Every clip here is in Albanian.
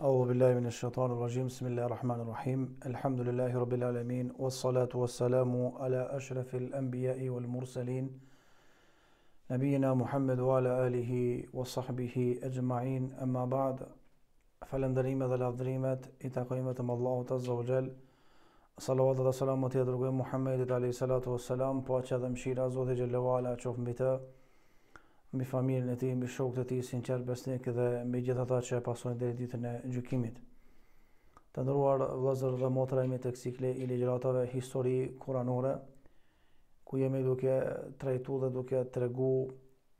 أعوذ بالله من الشيطان الرجيم بسم الله الرحمن الرحيم الحمد لله رب العالمين والصلاة والسلام على أشرف الأنبياء والمرسلين نبينا محمد وعلى آله وصحبه أجمعين أما بعد فالندريمة العظريمة إتقيمة الله عز وجل Salavat dhe selamat të dërgojmë عليه alayhi salatu wassalam, po që dhe mshira Zotit xhallahu ala qof mbi të, me familjen e tij, me shokët e tij sinqer besnik dhe me gjithë ata që e pasojnë deri ditën e gjykimit. Të nderuar vëllezër dhe motra e mi të cikle i ligjëratorëve histori kuranore, ku jemi duke trajtuar dhe duke treguar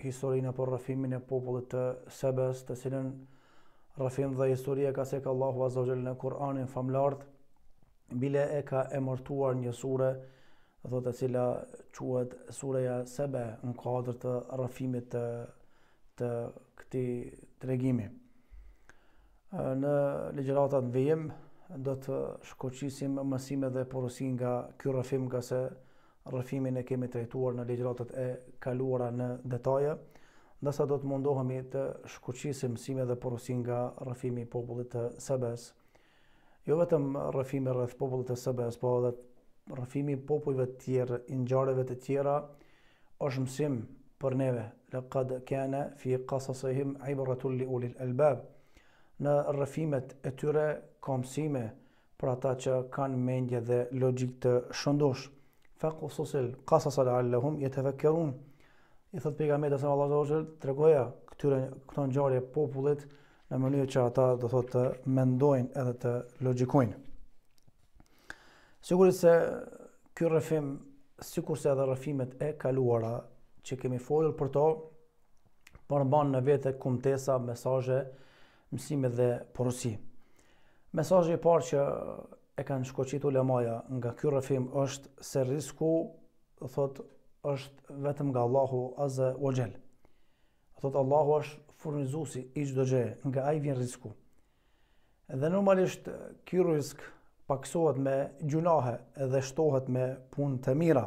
historinë e porrëfimit të popullit të Sebes, të cilën rrëfim dhe historia ka sek Allahu Azza wa Jalla në Kur'anin famlart, bile e ka emërtuar një sure thotë cila quhet sureja Sebe në kadrë të rafimit të, të këti tregimi. Në legjeratat në vijim, do të shkoqisim mësime dhe porosin nga kjo rafim nga se rafimin e kemi trejtuar në legjeratat e kaluara në detaje, ndësa do të mundohemi të shkoqisim mësime dhe porosin nga rafimi popullit të Sebes, jo vetëm rrëfimi rrëth popullit të Sebes, po edhe rëfimi popujve të tjerë, i njareve të tjera, është mësim për neve, Laqad kene fi kasasëhim a i bërratull li ulil elbab. Në rëfimet e tyre, ka mësime për ata që kanë mendje dhe logik të shëndosh. Fa usosil, kasasal allahum, jetë e I thëtë pika me dhe se Allah të regoja këtyre këto ngjarje popullit në mënyrë që ata dhe thotë të mendojnë edhe të logjikojnë. Sigurisht se ky rrëfim, sikurse edhe rrëfimet e kaluara që kemi folur për to, përmban në vete kumtesa mesazhe, mësime dhe porosi. Mesazhi i parë që e kanë shkoqitur lemaja nga ky rrëfim është se risku, thotë, është vetëm nga Allahu Azza wa Jall. Thotë Allahu është furnizuesi i çdo gjëje, nga ai vjen risku. Dhe normalisht ky risk, ë paksohet me gjunahe dhe shtohet me punë të mira.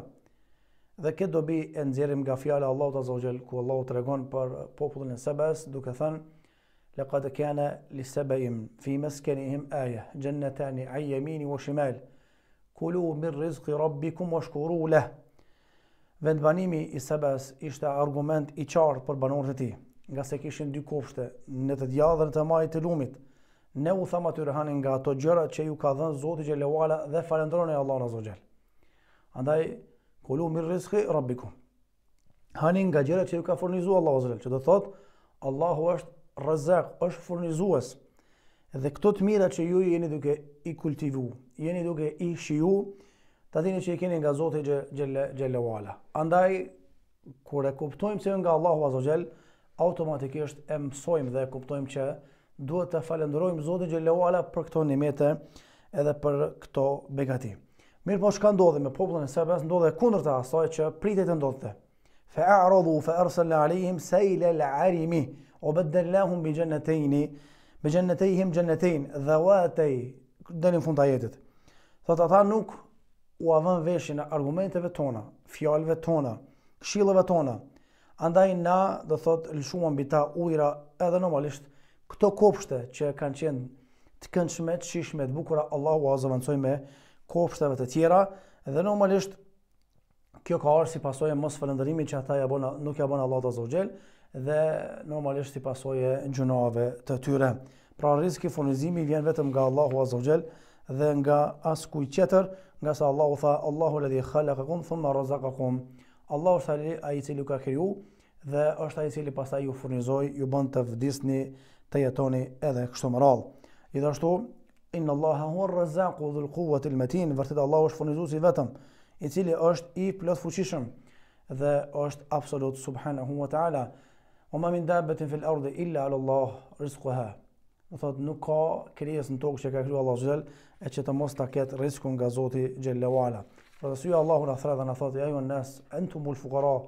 Dhe këtë dobi e nëzirim nga fjale Allah të azogjel, ku Allah të për popullin e sebes, duke thënë, laqad të kene lisebe fi maskanihim kene im aje, gjenetani, aje, mini, o shimel, kulu, mir, riz, kirob, biku, leh. Vendbanimi i sebes ishte argument i qartë për banorët e ti, nga se kishin dy kofshte në të djadhër të majtë të lumit, ne u thamë atyre hanin nga ato gjëra që ju ka dhënë Zoti që lewala dhe falendroni Allahun Azza Xhel. Andaj kulu mir rizqi rabbikum. Hanin nga gjëra që ju ka furnizuar Allahu Azza Xhel, që do thot Allahu është Razzaq, është furnizues. Dhe këto të mira që ju jeni duke i kultivu, jeni duke i shiju, ta dini që i keni nga Zoti Xhelewala. Andaj kur e kuptojmë se nga Allahu Azza Xhel, automatikisht e mësojmë dhe e kuptojmë që duhet të falenderojmë Zotin Gjellewala për këto nimete edhe për këto begati. Mirë po shka ndodhe me popullën e sebes, ndodhe kundër të asaj që pritit të. Fe a rodhu, fe ërsën le alihim, se i le le arimi, o bedellahum bi gjennetejni, bi gjennetejhim gjennetejn, dhe o atej, dhe fund të jetit. Thot ata nuk u avën veshin argumenteve tona, fjalëve tona, këshilëve tona, andaj na dhe thot lëshuam bita ujra edhe normalisht, këto kopshte që kanë qenë të këndshme, të shishme, të bukura, Allahu azavancoj me kopshteve të tjera, dhe normalisht kjo ka arë si pasoje mos falëndërimi që ata jabona, nuk jabona Allah të zogjel, dhe normalisht si pasoje gjunave të tyre. Pra rizki furnizimi vjen vetëm nga Allahu azogjel dhe nga askuj qeter, nga sa Allahu tha, Allahu ledhi khalak thumë thumma rozak akum, Allahu është a i cili ka kriju, dhe është a i cili pasaj ju furnizoj, ju bënd të vdisni, të jetoni edhe kështu më radhë. Gjithashtu, inna Allah hu rëzaku dhul quwwat al matin, vërtit Allah është furnizuesi vetëm, i cili është i plot fuqishëm dhe është absolut subhanahu wa taala. oma ma min dabbatin fil ardi illa ala Allah rizquha. Do thotë nuk ka krijesë në tokë që ka krijuar Allahu xhel e që të mos ta ketë rizkun nga Zoti xhelle wala. Për arsye Allahu na dhe na thotë ayu nas antumul fuqara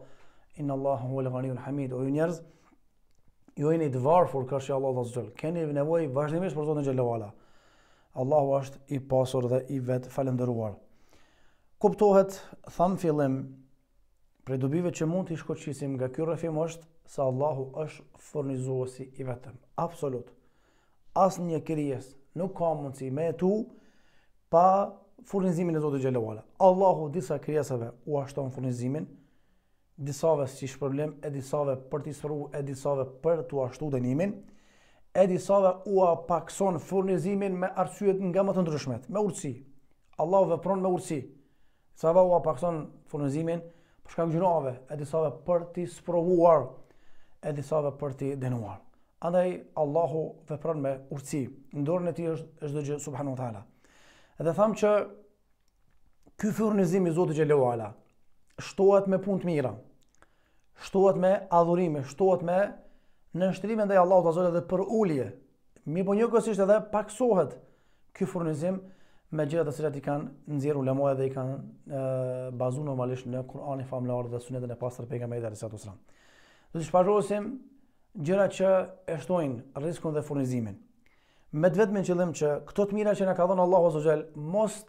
inna Allah huwa al-ghaniyyul hamid. O ju njerëz, ju një të varfur kështë që Allah dhe zëllë. Keni nevoj vazhdimisht për Zotin Gjellewala. Allahu është i pasur dhe i vetë falendëruar. Kuptohet, thamë fillim, prej dubive që mund të ishkoqisim nga kjo rëfim është, se Allahu është furnizuosi i vetëm. Absolut. Asë një kërjes nuk ka mundësi me tu pa furnizimin e Zotin Gjellewala. Allahu disa kërjesëve u ashton furnizimin, disave si shpërblim, e disave për t'i sëpërru, e disave për t'u ashtu dënimin, e disave u apakson furnizimin me arsyet nga më të ndryshmet, me urësi. Allah pronë me urësi. Sava u apakson furnizimin për shkak gjunave, e disave për t'i sëpërruar, e disave për t'i denuar. Andaj, Allahu pronë me urësi. Ndorën e ti është, është gjë, subhanu ta'ala. Edhe thamë që, Ky furnizim i Zotit Gjelewala, shtohet me punë të mira shtohet me adhurime, shtohet me në nështrimin dhe Allah të zore dhe për ullje. Mi po një kësisht edhe paksohet ky furnizim me gjëra të cilat i kanë nëzirë ulemoj dhe i kanë e, bazu normalisht në Kur'anin i dhe sunetën e pasër pejka me i dhe alisatë të sëram. Dhe të shparrosim gjera që eshtojnë riskun dhe furnizimin. Me të vetë qëllim që këto të mira që në ka dhënë Allah të zore mos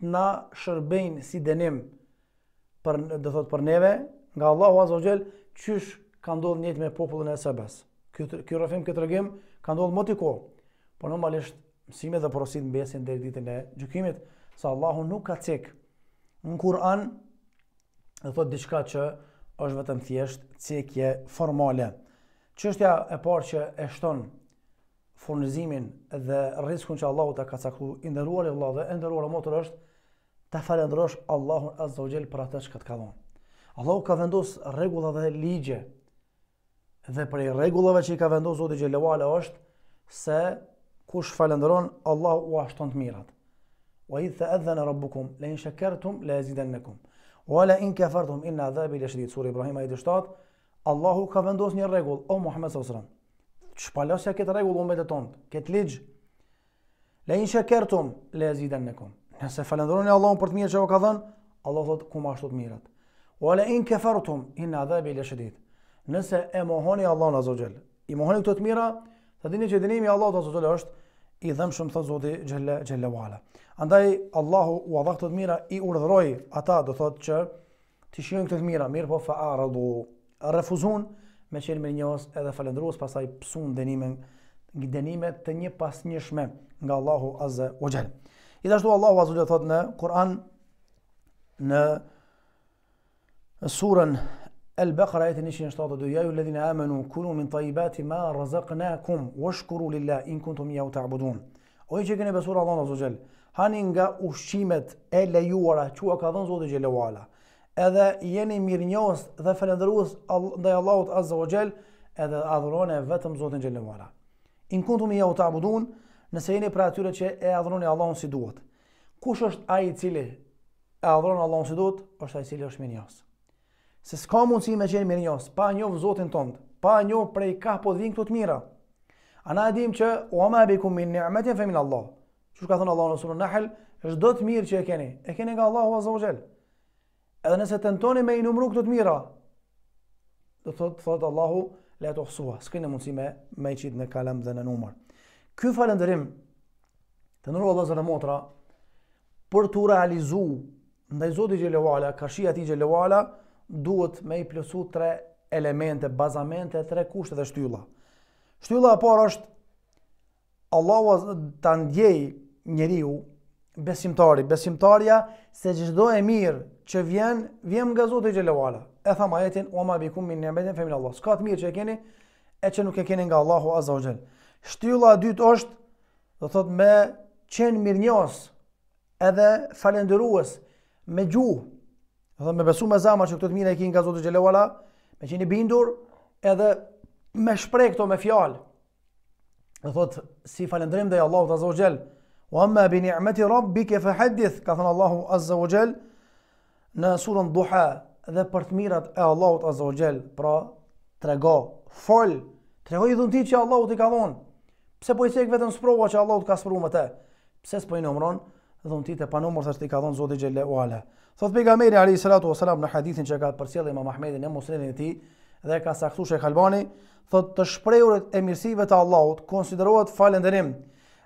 na shërbejnë si denim për, dhe thot për neve, nga Allahu Azza wa Jell, ka ndodhur njëtë me popullin e Sabas. Ky ky këtë rëgjim, ka ndodhur më ko, Po normalisht mësimet dhe porosit besin deri ditën e gjykimit, sa Allahu nuk ka cek në Kur'an dhe thot diçka që është vetëm thjesht cekje formale. Çështja e parë që e shton furnizimin dhe riskun që Allahu ta ka caktuar i Allah i vëllezër, e nderuara motor është ta falendrosh Allahun Azza wa Jell për atë që ka dhënë. Allahu ka vendos regullat dhe ligje dhe për i regullave që i ka vendos Zotë i Gjellewala është se kush falenderon Allahu u ashton të mirat o i thë edhe në rabbukum le in shakertum le e ziden me kum o le in kefartum in në adhe bil e shdit suri Ibrahima i dështat Allahu ka vendos një regull o Muhammed Sosran që palosja këtë regull u mbetet tonë këtë ligj le in shakertum le e ziden me kum nëse falenderon e Allahu për të mirë që o ka dhenë Allahu thotë kum ashton të mirat Wa in kafartum in azabi la shadid. Nëse e mohoni Allahun azza xhel. I mohoni këto të mira, sa dini që dënimi i Allahut azza xhel është i dhëmshëm thot Zoti xhella xhella wala. Andaj Allahu u dha këto të mira i urdhëroi ata do thot që ti shihin këto të mira, mirë po fa'aradu, refuzun me çel me njos edhe falendrues pasaj psun dënimin një dënime të një pas një shme nga Allahu Azza o Gjell. I dhe Allahu Azza o Gjell thot në Kur'an në surën El Beqara ajeti 172 ja ju ledhina amanu kulu min tajibati ma razaknakum wa shkuru lilla in kuntum jau të abudun o që këne besur Allah në zogjel hani nga ushqimet e lejuara qua ka dhënë zotë e Wala, edhe jeni mirë njës dhe felendërus ndaj Allahut Azza wa Gjell edhe adhrone vetëm Zotin Gjellemara. In kundu mi jau të abudun nëse jeni pra atyre që e adhrone Allahun si duhet. Kush është aji cili e adhrone Allahun si duhet, është aji cili është mirë se s'ka mundësi me qenë mirë njësë, pa njëvë zotin tonë, pa njëvë prej ka po dhinkë të të mira. A na e dim që u ama e bikum min një ametin fe Allah. Që shka thënë Allah në sunë në nëhel, është do të mirë që e keni. E keni nga Allah Azza azo Edhe nëse të ntoni me i numru këtë të mira, dhe të thotë thot Allahu le të ofësua. Ski në mundësi me, me qitë në kalem dhe në numër. Ky falëndërim të nërua dhe zërë motra për të realizu ndaj zoti gjelewala, kashia ti gjelewala, duhet me i plësu tre elemente, bazamente, tre kushte dhe shtylla. Shtylla e parë është Allahu të ndjej njeriu besimtari, besimtarja se çdo e mirë që vjen, vjen nga Zoti i ala. E tham ajetin wa ma bikum min ni'metin fe min Allah. Ska të mirë që e keni e që nuk e keni nga Allahu azza wa Shtylla e dytë është do thot me qen mirnjos edhe falendërues me gjuhë Edhe me besu me zama që këto të mira i kinë ka Zotë Gjelewala, me qeni bindur, edhe me shprej këto me fjalë. Dhe thotë, si falendrim dhe Allahu të Zotë wa amma bi ni'mati rabbika ke fe hadith, ka thënë Allahu Azza o Gjel, në surën duha dhe për të mirat e Allahut të Zotë pra, trego, fol, trego i dhuntit që Allahu t'i i ka dhënë pse po i sek vetën sprova që Allahu të ka sprova me te, pse s'po i nëmronë, dhe në titë e panumër të ka dhënë Zoti i Gjelle Thot pejgamberi Thoth pe Gameri a.s. në hadithin që ka të përsi edhe ima Mahmedin e tij e ti dhe ka saktuar shë e kalbani, thot të shprejurit e mirësive të Allahut, konsiderohet falenderim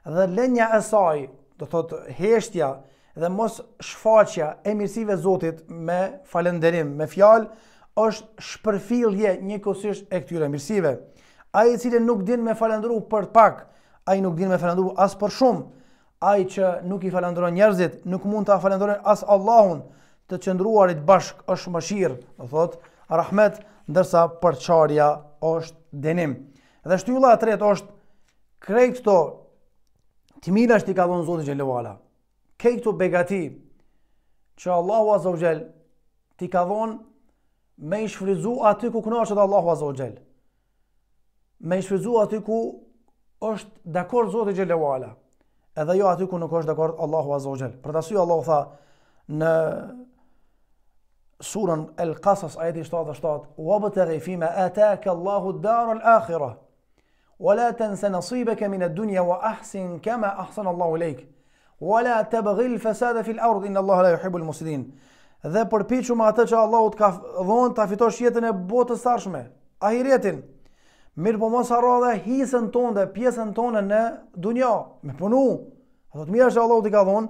dhe lenja e saj, dhe thot heshtja dhe mos shfaqja e mirësive Zotit me falenderim, me fjal, është shpërfilje një kësish e këtyre mirësive. Ai i cilë nuk din me falendru për pak, ai nuk din me falendru as për shumë, ai që nuk i falendron njerëzit, nuk mund ta falendron as Allahun, të qëndruarit bashk është mëshirë, do thot rahmet, ndërsa përçarja është dënim. Dhe shtylla e tretë është krej këto të mira që ti ka dhënë Zoti xhelalu ala. Krej këto begati që Allahu azza wa ti ka dhënë me i shfryzu aty ku kënaqet Allahu azza wa Me i shfryzu aty ku është dakord Zoti xhelalu edhe jo aty ku nuk është dakord Allahu Azza wa Jall. Për ta sy Allahu tha në surën Al-Qasas ajeti 77, "Wa batari fi ma ataka Allahu ad-dar al-akhirah. Wa la tansa naseebaka min ad-dunya wa ahsin kama ahsana Allahu ilayk. Wa la tabghi al-fasada fi al-ard inna Allaha la yuhibbu al Dhe përpiqu me atë që Allahu të ka dhënë ta fitosh jetën e botës së ardhshme, ahiretin, Mirë po mos harro dhe hisën tonë dhe pjesën tonë në dunja, me punu. A do të mirë është Allah u t'i ka dhonë,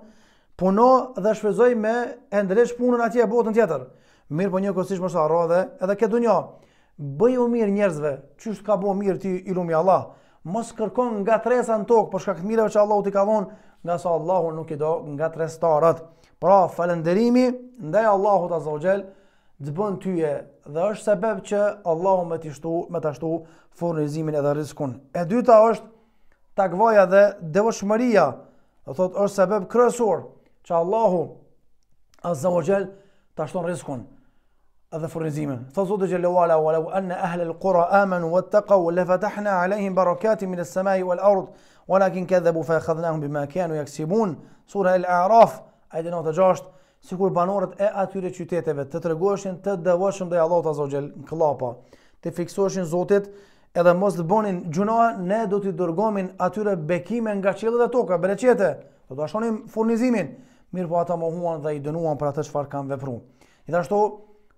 puno dhe shpëzoj me e punën atje e botën tjetër. Mirë po një kësish mos haro dhe edhe këtë dunja. Bëj u mirë njerëzve, qysh ka bo mirë ti i lumi Allah. Mos kërkon nga tresa në tokë, për shkak të mirëve që Allah u t'i ka dhonë, nga sa Allahu nuk i do nga tres starët. Pra, falenderimi, ndaj Allahu t'azogjel, të bën tyje dhe është sebeb që Allahu me të shtu, me të shtu furnizimin edhe rizkun. E dyta është takvaja dhe devëshmëria, dhe thot është sebeb kërësor që Allahu azza wa gjel të shtu rizkun edhe furnizimin. Thot zotë gjellë u ala, walau anë ahle lë kura amanu wa të qaw, le fatahna alejhim barakati minë sëmaji wal ardh, walakin këdhebu fa e khadhnahum bima kianu jaksibun, sura il-Araf, ajde 96, si kur banorët e atyre qyteteve të tregoheshin të dëvoshëm dhe Allah të azogjel në klapa, të fiksoheshin zotit edhe mos të bonin gjunoa, ne do t'i dërgomin atyre bekime nga qilë dhe toka, breqete, do të shonim furnizimin, mirë po ata mohuan dhe i dënuan për atë shfar kanë vepru. I dhe ashto,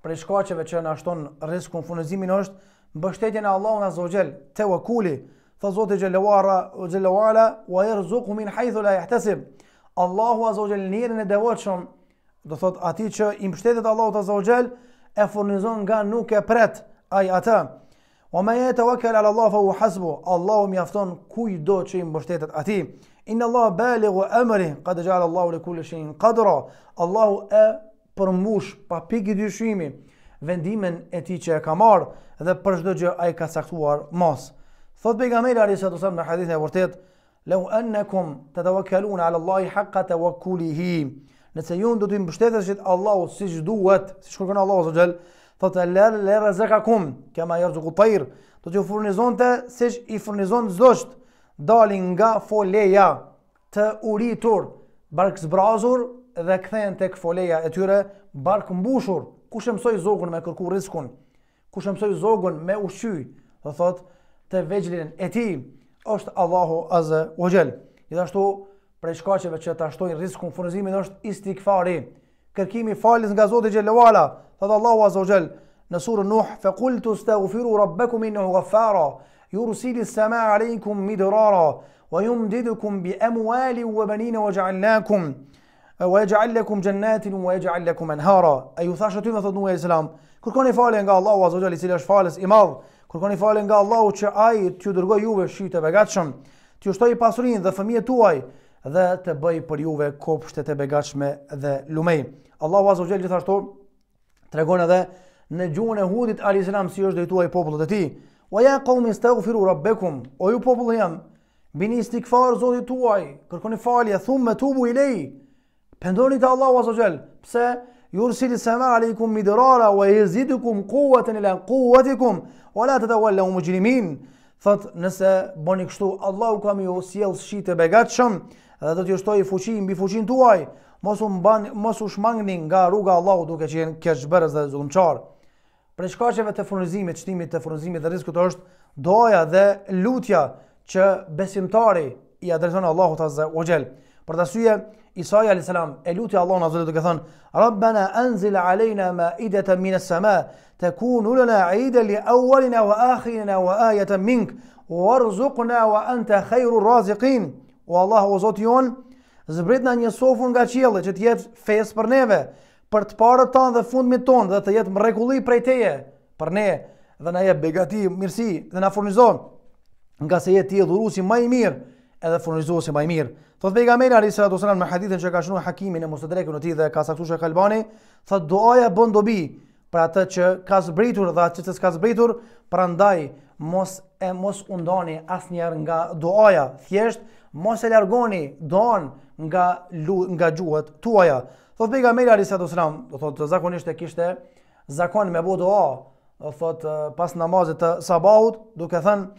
prej shkacheve që në ashton riskun furnizimin është, mbështetjen e Allahun azogjel, te wakuli, thë zotit gjellewara, gjellewala, wa e rëzuku min hajthu la jahtesim, Allahu azogjel njerën e do thot ati që i mbështetet Allahu të zogjel, e furnizon nga nuk e pret, aj ata. Wa ma jetë o kele Allah fa u hasbu, Allahu mjafton kuj do që i mbështetet ati. Inna Allah bali u emri, ka dëgjallë Allahu le kulli shenjën qadra, Allahu e përmush pa pikë dyshimi vendimin e ti që e ka marr dhe për shdo gjë ai ka saktuar mas. Thot pejgamberi mejlë ari se të sëmë në hadithin e vërtet, lehu enne kum të të vëkelun alë Allah i haqqa të vëkulihim, nëse ju do të mbështeteshit Allahut siç duhet, siç kërkon Allahu xhel, thotë la la razakakum, kama yarzuqu tayr, do të ju furnizonte siç i furnizon Zot dalin nga foleja të uritur, bark zbrazur dhe kthehen tek foleja e tyre bark mbushur. Kush e mësoi zogun me kërku rrezikun? Kush e mësoi zogun me ushqy? Do thotë te vegjlin e tij është Allahu azza wajel. Gjithashtu prej shkaqeve që të ashtojnë riskun furnizimin është istikfari. Kërkimi falis nga Zotë i Gjellewala, thëdhe Allahu Azogel, në surë nuh, fe kultu së ufiru rabbeku minë u gafara, ju rusili sema alinkum midrara, wa ju më bi emuali u e banina wa gjallakum, wa e gjallakum gjennatin, wa e gjallakum enhara. E ju thashë të të të nuhë e islam, kërkoni fali nga Allahu Azogel, i cilë është falis i madhë, kërkoni fali nga Allahu që ajë të ju dërgoj juve shqyte begatëshëm, të ju shtoj pasurin dhe fëmijet tuaj, dhe të bëj për juve kopshtet e begatshme dhe lumej. Allahu Azza wa Jalla gjithashtu tregon edhe në gjuhën e Hudit alayhis salam si është drejtuar popullit të tij. Wa ya qaumi staghfiru rabbakum o ju popull jam bini istighfar zotit tuaj kërkoni falje thumma tubu ilay. Pendoni te Allahu Azza wa Jalla. Pse yursilu sama alaykum midrara wa yazidukum quwwatan ila quwwatikum wa la tatawallu mujrimin thot nëse boni kështu Allahu kam ju sjell shitë të begatshëm dhe do t'ju shtojë fuqi mbi fuqin tuaj mos u mban mos u shmangni nga rruga e Allahut duke qenë keqbërës dhe zullumçar për shkaqeve të furnizimit çtimit të furnizimit dhe riskut është doja dhe lutja që besimtari i adreson Allahut azza wa jall për ta syje Isa alayhis salam e lutja Allahun azza duke thënë rabbana anzil alejna maidatan minas sama të kunu lëna ida li awalina wa akhina wa ajeta mink wa rëzukna wa anta khajru razikin wa Allah o Zotë jon nga qëllë që të jetë fes për neve për të parët tanë dhe fund tonë dhe të jetë më prej teje për ne dhe na jep begati mirësi dhe në furnizon nga se jetë ti e dhuru i mirë edhe furnizuesi si i mirë Thot për i gamenja rrisë sëratu sëran me hadithin që ka shënu hakimin e mustedrekin në ti dhe ka saksu shë kalbani Thot doaja dobi, për atë që ka zbritur dhe atë që s'ka zbritur, pra ndaj mos e mos undoni asë njerë nga doaja, thjesht mos e largoni doan nga, nga gjuhet tuaja. Thot Bega Meri Arisatu Sram, do thot zakonisht e kishte zakon me bu doa, do thot pas namazit të sabahut, duke thënë,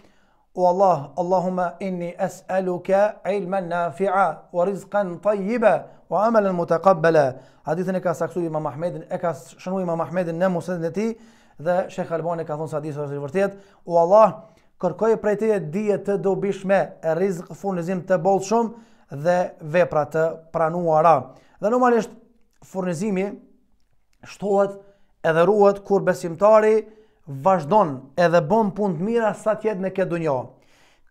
O Allah, Allahumma inni es'aluka ilman nafi'a wa rizqen tayyiba wa amelen mutaqabbala. Hadithin e ka saksu ima Ahmedin, e ka shënu ima Ahmedin në musetën e ti dhe Sheikh Albani e ka thunë sa disë e së O Allah, kërkoj për e tijet dhije të dobishme e rizq furnizim të bollshëm shumë dhe vepra të pranuara. Dhe normalisht furnizimi shtohet edhe ruhet kur besimtari vazhdon edhe bon pun të mira sa të jetë në këtë dunjë.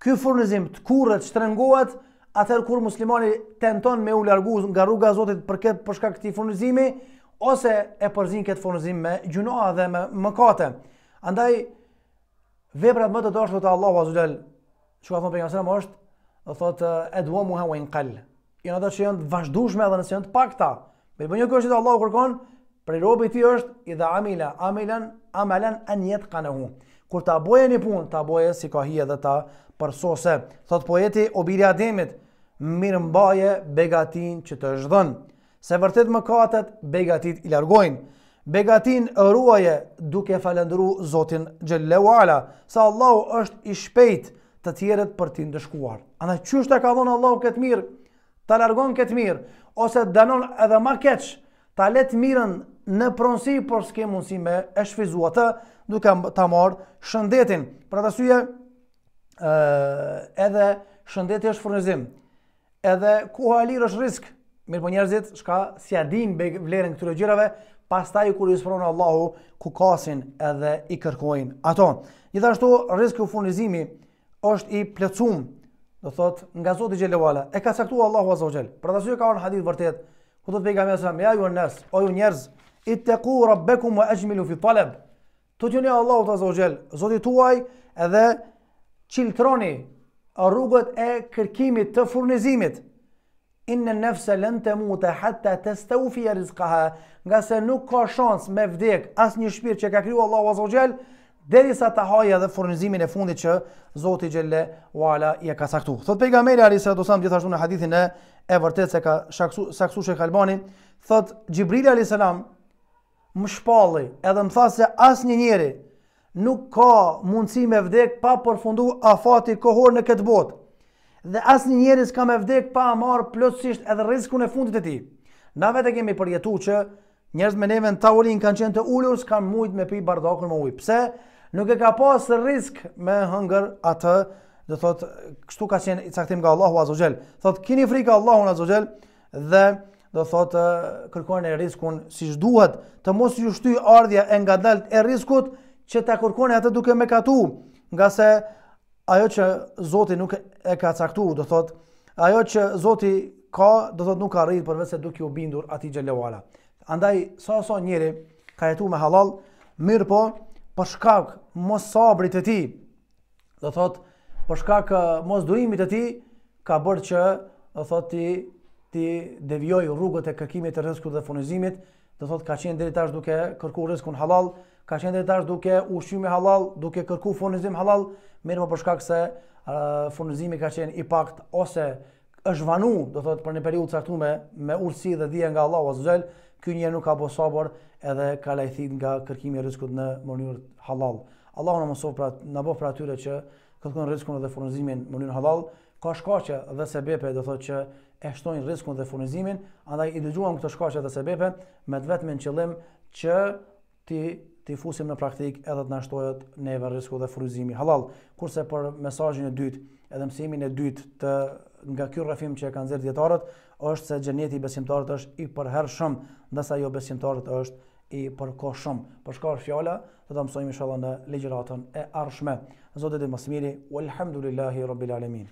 Ky furnizim të kurrë të shtrëngohet, atëh kur muslimani tenton me u largu nga rruga e Zotit për këtë të furnizimi ose e përzin këtë furnizim me gjunoa dhe me mëkate. Andaj veprat më të dashura të Allahu Azza wa Jalla, çuat më pengon se mos, do thotë edu muha wa inqal. Janë dashur të vazhdueshme edhe nëse janë të pakta. Me bënë kurse të Allahu kërkon, Pre robit ti është i dha amila, amilan, amelan, an jetë kanë hu. Kur ta boje një punë, ta boje si ka hi edhe ta përsose. Thot pojeti, obiri ademit, mirë mbaje begatin që të zhdhën. Se vërtet më katët, begatit i largojnë. Begatin ruaje duke falendru Zotin Gjellewala, Ala, sa Allahu është i shpejt të tjeret për ti ndëshkuar. Ana qështë e ka dhonë Allahu këtë mirë, ta largon këtë mirë, ose dënon edhe ma keqë, ta letë mirën në pronsi, por s'ke mundësi me e shfizua të, duke ta marë shëndetin. Pra të syje, edhe shëndetin është furnizim. Edhe kuha e lirë është risk, mirë po njerëzit, shka si adin bëjë vlerën këtyre gjyrave, pas taj kur i sëpronë Allahu, ku kasin edhe i kërkojnë ato. Gjithashtu, risk u furnizimi është i plëcum, do thot, nga Zoti i Gjellewala, e ka caktuar Allahu Azogjel. Pra të syje ka orë hadith vërtet, ku do të pejga me sëmë, o ju i të ku rabbeku më e gjmilu fi taleb. Të të një Allah të zogjel, zotit tuaj edhe qiltroni rrugët e kërkimit të furnizimit. Inë në nefse lën të mute, të të stëu e rizkaha, nga se nuk ka shans me vdek as një shpirë që ka kryu Allah të zogjel, deri sa të haja dhe furnizimin e fundit që zotit gjelle wala i e ka saktu. Thot pejga mejri ari se do samë gjithashtu në hadithin e e vërtet se ka shaksu, saksu shekë thot Gjibrili a.s më shpalli edhe më tha se asë një njeri nuk ka mundësi me vdek pa përfundu afati kohor në këtë bot dhe asë një njeri s'ka me vdek pa marë plësisht edhe risku në fundit e ti na vete kemi përjetu që njerëz me neve në taurin kanë qenë të ullur s'ka mujt me pi bardakën më uj pse nuk e ka pas risk me hëngër atë dhe thot kështu ka qenë i caktim nga Allahu Azogel thot kini frika Allahu Azogel dhe do thotë kërkojnë e riskun si shduhet, të mos ju shty ardhja e nga e riskut që ta kërkojnë atë duke me katu, nga se ajo që Zoti nuk e ka caktu, do thotë ajo që Zoti ka, do thotë nuk ka rritë përveç se duke u bindur ati gjelewala. Andaj, sa so, so njëri ka jetu me halal, mirë po, përshkak mos sabrit e ti, do thotë përshkak eh, mos durimit e ti, ka bërë që, do thotë ti, ti devjoj rrugët e kërkimit të rrezikut dhe furnizimit, do thotë ka qenë deri tash duke kërkuar rrezikun halal, ka qenë deri tash duke ushqim halal, duke kërkuar furnizim halal, mirë po për shkak se uh, furnizimi ka qenë i pakt ose është vanu, do thotë për një periudhë caktuar me, me dhe dhije nga Allahu Azza wa ky njeri nuk ka bëu sabër edhe ka lajthit nga kërkimi i rrezikut në mënyrë halal. Allahu na mëson pra na bëf për atyre që kërkojnë rrezikun dhe furnizimin në mënyrë halal, ka shkaqe dhe sebepe, do thotë që e shtojnë riskun dhe furnizimin, andaj i dëgjuam këto shkaqe dhe sebepe me të vetmen qëllim që ti ti fusim në praktik edhe të nashtohet neve risku dhe furnizimi halal. Kurse për mesazhin e dytë, edhe mësimin e dytë të nga ky rrëfim që e kanë zer dietarët, është se xheneti i besimtarit është i përhershëm, ndërsa jo besimtarët është i përkohshëm. Për shkak të fjala, do ta mësojmë inshallah në legjëratën e ardhshme. Zotë dhe mësimi, walhamdulillahi rabbil alamin.